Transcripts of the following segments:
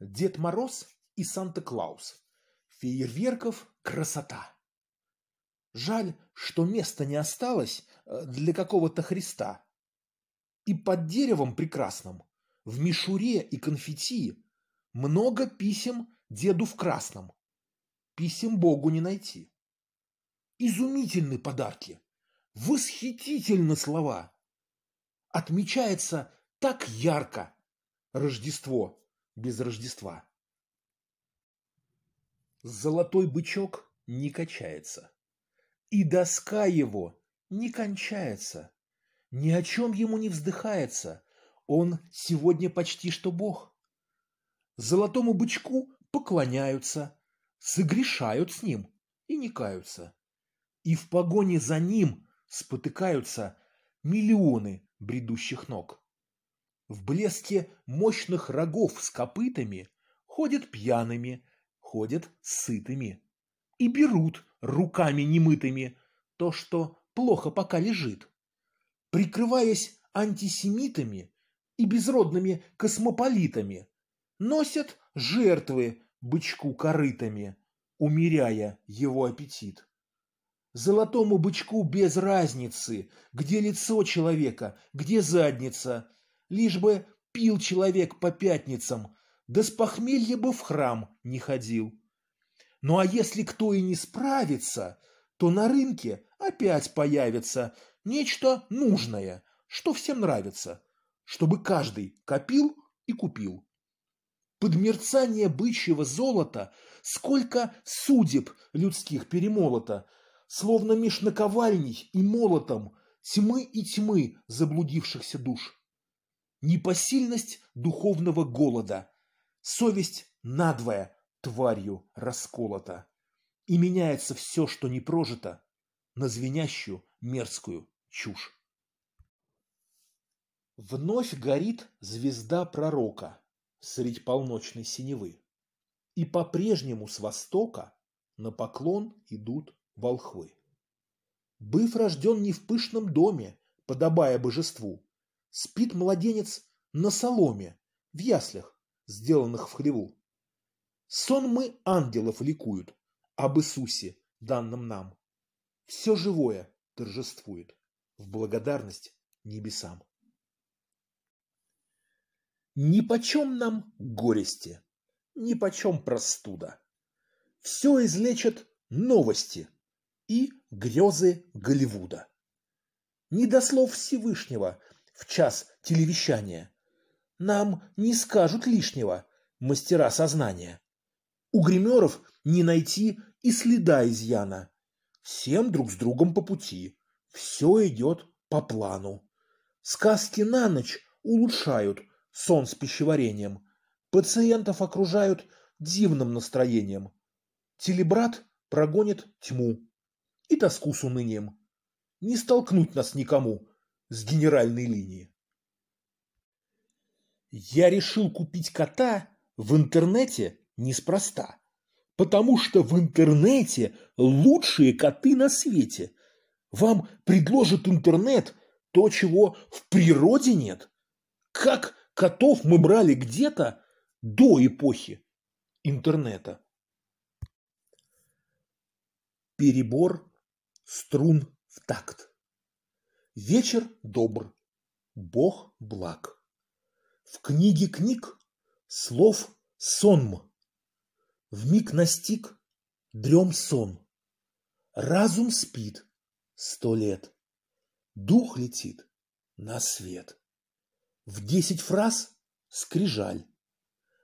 Дед Мороз и Санта-Клаус. Фейерверков красота. Жаль, что места не осталось э, для какого-то Христа. И под деревом прекрасным, в мишуре и конфетти, много писем деду в красном. Писем Богу не найти. Изумительны подарки, восхитительны слова. Отмечается так ярко Рождество без Рождества. Золотой бычок не качается. И доска его не кончается. Ни о чем ему не вздыхается. Он сегодня почти что бог. Золотому бычку поклоняются, согрешают с ним и не каются. И в погоне за ним спотыкаются миллионы бредущих ног в блеске мощных рогов с копытами, ходят пьяными, ходят сытыми и берут руками немытыми то, что плохо пока лежит. Прикрываясь антисемитами и безродными космополитами, носят жертвы бычку корытами, умеряя его аппетит. Золотому бычку без разницы, где лицо человека, где задница – лишь бы пил человек по пятницам, да с похмелья бы в храм не ходил. Ну а если кто и не справится, то на рынке опять появится нечто нужное, что всем нравится, чтобы каждый копил и купил. Под мерцание бычьего золота сколько судеб людских перемолото, словно меж наковальней и молотом тьмы и тьмы заблудившихся душ непосильность духовного голода, совесть надвое тварью расколота. И меняется все, что не прожито, на звенящую мерзкую чушь. Вновь горит звезда пророка средь полночной синевы. И по-прежнему с востока на поклон идут волхвы. Быв рожден не в пышном доме, подобая божеству, спит младенец на соломе, в яслях, сделанных в хлеву. сон мы ангелов ликуют об Иисусе, данном нам. Все живое торжествует в благодарность небесам. Ни почем нам горести, ни почем простуда. Все излечат новости и грезы Голливуда. Не до слов Всевышнего в час телевещания. Нам не скажут лишнего, мастера сознания. У гримеров не найти и следа изъяна. Всем друг с другом по пути. Все идет по плану. Сказки на ночь улучшают сон с пищеварением. Пациентов окружают дивным настроением. Телебрат прогонит тьму и тоску с унынием. Не столкнуть нас никому с генеральной линии. Я решил купить кота в интернете неспроста, потому что в интернете лучшие коты на свете. Вам предложит интернет то, чего в природе нет. Как котов мы брали где-то до эпохи интернета. Перебор струн в такт. Вечер добр, Бог благ. В книге книг слов сонм. В миг настиг дрем сон. Разум спит сто лет. Дух летит на свет. В десять фраз скрижаль.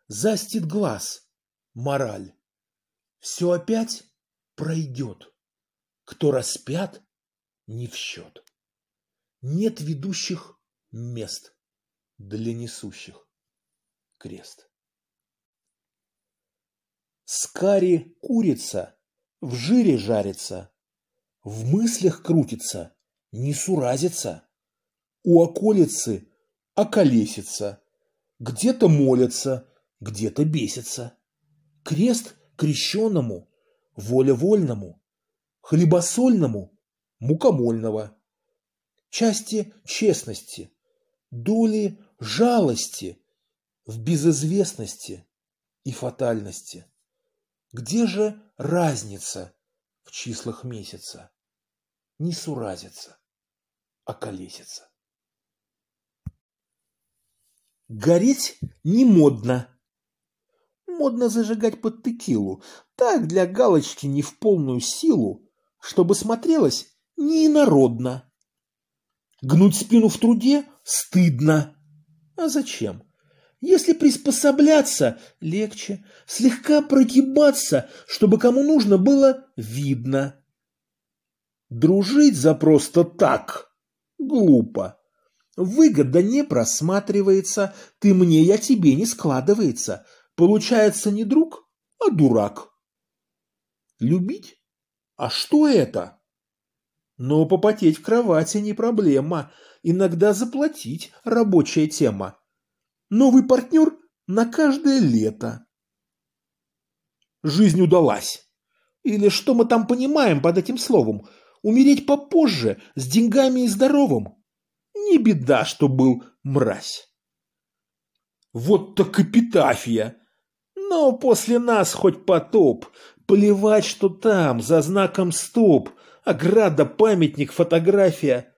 Застит глаз мораль. Все опять пройдет. Кто распят, не в счет. Нет ведущих мест для несущих крест. Скари курица, в жире жарится, в мыслях крутится, не суразится, у околицы околесится, где-то молится, где-то бесится. Крест крещенному, воля вольному, хлебосольному, мукомольного – части честности, доли жалости в безызвестности и фатальности. Где же разница в числах месяца? Не суразится, а колесится. Гореть не модно. Модно зажигать под текилу, так для галочки не в полную силу, чтобы смотрелось неинародно. Гнуть спину в труде стыдно. А зачем? Если приспосабляться легче. Слегка прогибаться, чтобы кому нужно было видно. Дружить за просто так глупо. Выгода не просматривается, ты мне, я тебе не складывается. Получается не друг, а дурак. Любить? А что это? Но попотеть в кровати не проблема, иногда заплатить – рабочая тема. Новый партнер на каждое лето. Жизнь удалась. Или что мы там понимаем под этим словом? Умереть попозже, с деньгами и здоровым? Не беда, что был мразь. Вот так эпитафия. Но после нас хоть потоп. Плевать, что там, за знаком стоп – ограда, памятник, фотография.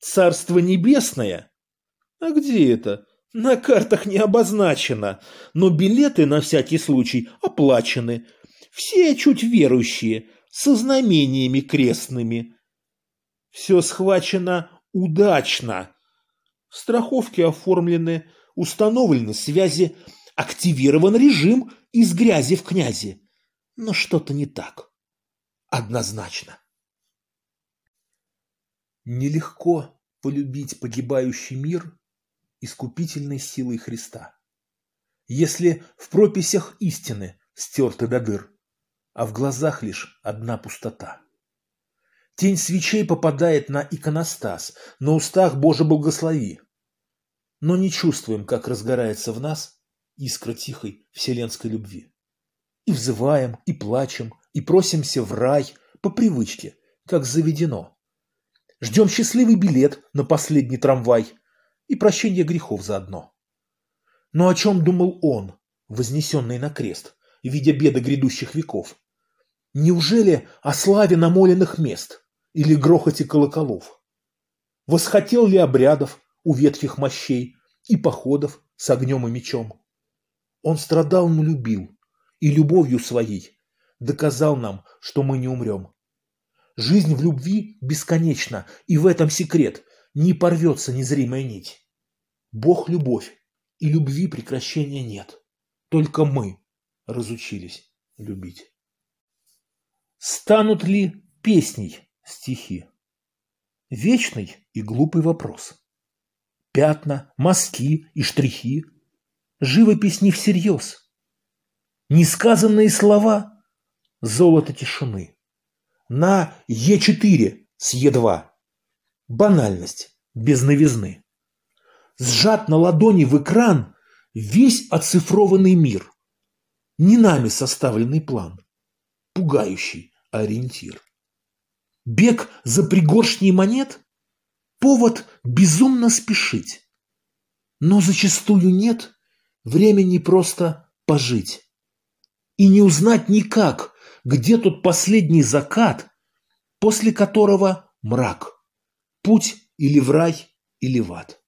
Царство небесное? А где это? На картах не обозначено, но билеты на всякий случай оплачены. Все чуть верующие, со знамениями крестными. Все схвачено удачно. Страховки оформлены, установлены связи, активирован режим из грязи в князи. Но что-то не так однозначно. Нелегко полюбить погибающий мир искупительной силой Христа. Если в прописях истины стерты до дыр, а в глазах лишь одна пустота. Тень свечей попадает на иконостас, на устах Боже благослови. Но не чувствуем, как разгорается в нас искра тихой вселенской любви. И взываем, и плачем, и просимся в рай по привычке, как заведено. Ждем счастливый билет на последний трамвай и прощение грехов заодно. Но о чем думал он, вознесенный на крест, видя беды грядущих веков? Неужели о славе намоленных мест или грохоте колоколов? Восхотел ли обрядов у ветхих мощей и походов с огнем и мечом? Он страдал, но любил, и любовью своей доказал нам, что мы не умрем. Жизнь в любви бесконечна, и в этом секрет. Не порвется незримая нить. Бог – любовь, и любви прекращения нет. Только мы разучились любить. Станут ли песней стихи? Вечный и глупый вопрос. Пятна, мазки и штрихи. Живопись не всерьез. Несказанные слова – золото тишины. На Е4 с Е2. Банальность, без новизны. Сжат на ладони в экран весь оцифрованный мир. Не нами составленный план. Пугающий ориентир. Бег за пригоршней монет – повод безумно спешить. Но зачастую нет времени просто пожить. И не узнать никак – где тут последний закат, после которого мрак? Путь или в рай, или в ад.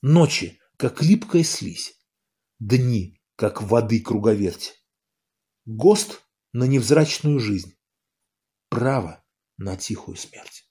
Ночи, как липкая слизь. Дни, как воды круговерть. Гост на невзрачную жизнь. Право на тихую смерть.